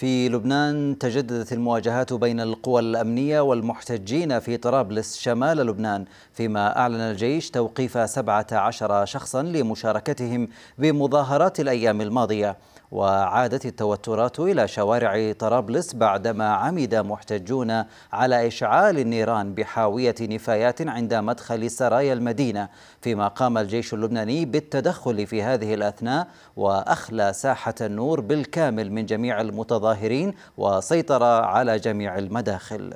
في لبنان تجددت المواجهات بين القوى الأمنية والمحتجين في طرابلس شمال لبنان فيما أعلن الجيش توقيف 17 شخصا لمشاركتهم بمظاهرات الأيام الماضية وعادت التوترات إلى شوارع طرابلس بعدما عمد محتجون على إشعال النيران بحاوية نفايات عند مدخل سرايا المدينة فيما قام الجيش اللبناني بالتدخل في هذه الأثناء وأخلى ساحة النور بالكامل من جميع المتظاهرين المتظاهرين وسيطر على جميع المداخل